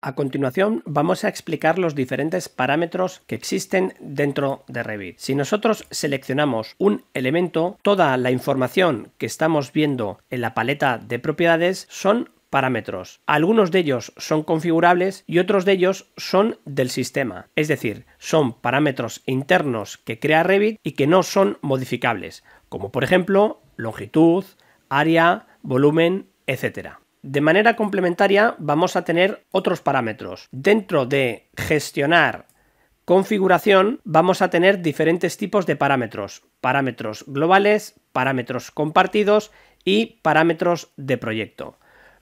A continuación vamos a explicar los diferentes parámetros que existen dentro de Revit. Si nosotros seleccionamos un elemento, toda la información que estamos viendo en la paleta de propiedades son parámetros. Algunos de ellos son configurables y otros de ellos son del sistema. Es decir, son parámetros internos que crea Revit y que no son modificables, como por ejemplo longitud, área, volumen, etc. De manera complementaria vamos a tener otros parámetros. Dentro de gestionar configuración vamos a tener diferentes tipos de parámetros. Parámetros globales, parámetros compartidos y parámetros de proyecto.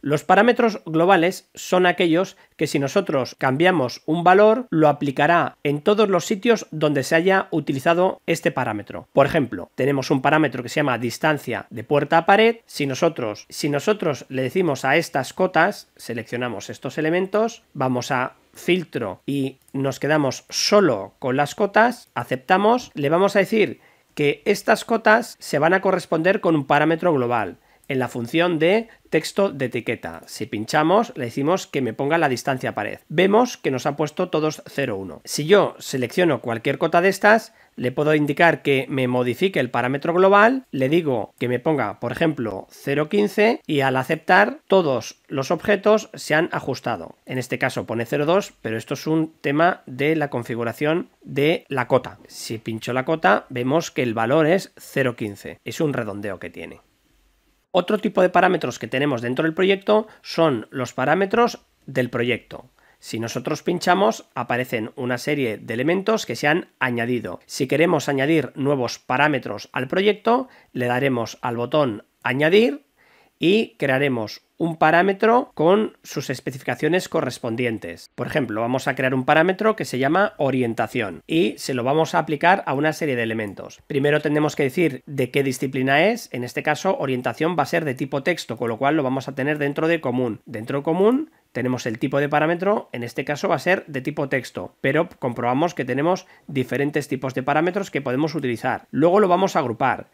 Los parámetros globales son aquellos que si nosotros cambiamos un valor, lo aplicará en todos los sitios donde se haya utilizado este parámetro. Por ejemplo, tenemos un parámetro que se llama distancia de puerta a pared. Si nosotros, si nosotros le decimos a estas cotas, seleccionamos estos elementos, vamos a filtro y nos quedamos solo con las cotas, aceptamos, le vamos a decir que estas cotas se van a corresponder con un parámetro global en la función de texto de etiqueta. Si pinchamos, le decimos que me ponga la distancia pared. Vemos que nos ha puesto todos 0,1. Si yo selecciono cualquier cota de estas, le puedo indicar que me modifique el parámetro global, le digo que me ponga, por ejemplo, 0.15 y al aceptar todos los objetos se han ajustado. En este caso pone 0.2, pero esto es un tema de la configuración de la cota. Si pincho la cota, vemos que el valor es 0.15. Es un redondeo que tiene. Otro tipo de parámetros que tenemos dentro del proyecto son los parámetros del proyecto. Si nosotros pinchamos, aparecen una serie de elementos que se han añadido. Si queremos añadir nuevos parámetros al proyecto, le daremos al botón Añadir y crearemos un parámetro con sus especificaciones correspondientes. Por ejemplo, vamos a crear un parámetro que se llama orientación y se lo vamos a aplicar a una serie de elementos. Primero tenemos que decir de qué disciplina es, en este caso orientación va a ser de tipo texto, con lo cual lo vamos a tener dentro de común. Dentro común tenemos el tipo de parámetro, en este caso va a ser de tipo texto, pero comprobamos que tenemos diferentes tipos de parámetros que podemos utilizar. Luego lo vamos a agrupar.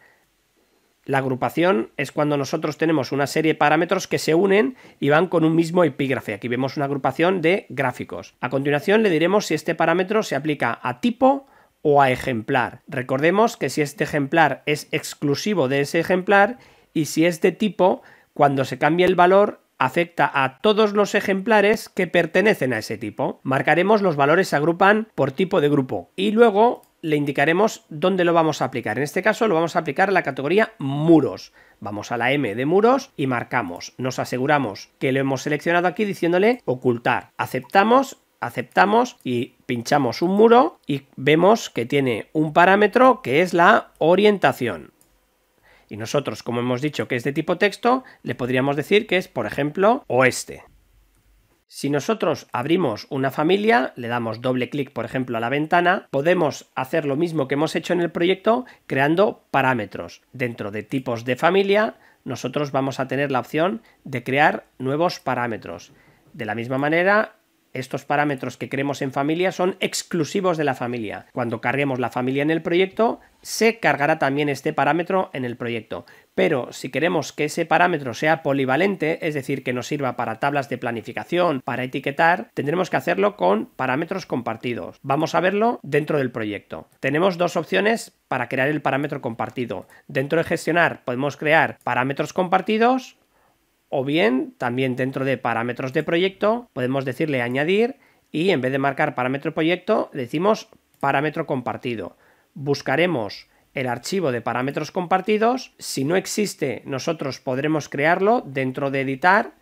La agrupación es cuando nosotros tenemos una serie de parámetros que se unen y van con un mismo epígrafe. Aquí vemos una agrupación de gráficos. A continuación le diremos si este parámetro se aplica a tipo o a ejemplar. Recordemos que si este ejemplar es exclusivo de ese ejemplar y si es de tipo, cuando se cambia el valor afecta a todos los ejemplares que pertenecen a ese tipo. Marcaremos los valores se agrupan por tipo de grupo y luego le indicaremos dónde lo vamos a aplicar. En este caso lo vamos a aplicar a la categoría muros. Vamos a la M de muros y marcamos. Nos aseguramos que lo hemos seleccionado aquí diciéndole ocultar. Aceptamos, aceptamos y pinchamos un muro y vemos que tiene un parámetro que es la orientación. Y nosotros, como hemos dicho que es de tipo texto, le podríamos decir que es, por ejemplo, oeste. Si nosotros abrimos una familia, le damos doble clic, por ejemplo, a la ventana, podemos hacer lo mismo que hemos hecho en el proyecto creando parámetros. Dentro de tipos de familia, nosotros vamos a tener la opción de crear nuevos parámetros. De la misma manera, estos parámetros que creemos en familia son exclusivos de la familia. Cuando carguemos la familia en el proyecto, se cargará también este parámetro en el proyecto. Pero si queremos que ese parámetro sea polivalente, es decir, que nos sirva para tablas de planificación, para etiquetar, tendremos que hacerlo con parámetros compartidos. Vamos a verlo dentro del proyecto. Tenemos dos opciones para crear el parámetro compartido. Dentro de gestionar podemos crear parámetros compartidos o bien, también dentro de parámetros de proyecto, podemos decirle añadir y en vez de marcar parámetro proyecto, decimos parámetro compartido. Buscaremos el archivo de parámetros compartidos. Si no existe, nosotros podremos crearlo dentro de editar.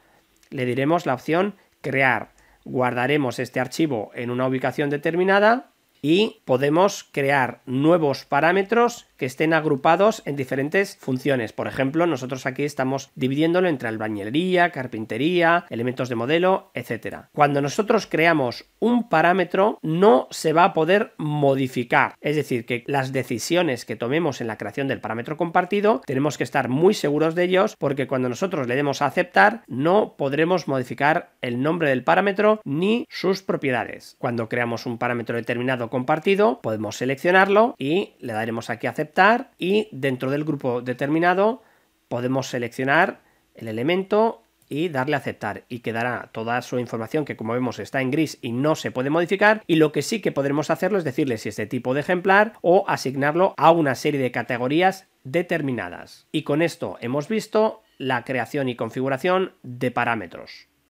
Le diremos la opción crear. Guardaremos este archivo en una ubicación determinada y podemos crear nuevos parámetros que estén agrupados en diferentes funciones. Por ejemplo, nosotros aquí estamos dividiéndolo entre albañilería, carpintería, elementos de modelo, etc. Cuando nosotros creamos un parámetro, no se va a poder modificar. Es decir, que las decisiones que tomemos en la creación del parámetro compartido, tenemos que estar muy seguros de ellos porque cuando nosotros le demos a aceptar, no podremos modificar el nombre del parámetro ni sus propiedades. Cuando creamos un parámetro determinado compartido, podemos seleccionarlo y le daremos aquí aceptar y dentro del grupo determinado podemos seleccionar el elemento y darle a aceptar y quedará toda su información que como vemos está en gris y no se puede modificar y lo que sí que podremos hacerlo es decirle si es de tipo de ejemplar o asignarlo a una serie de categorías determinadas. Y con esto hemos visto la creación y configuración de parámetros.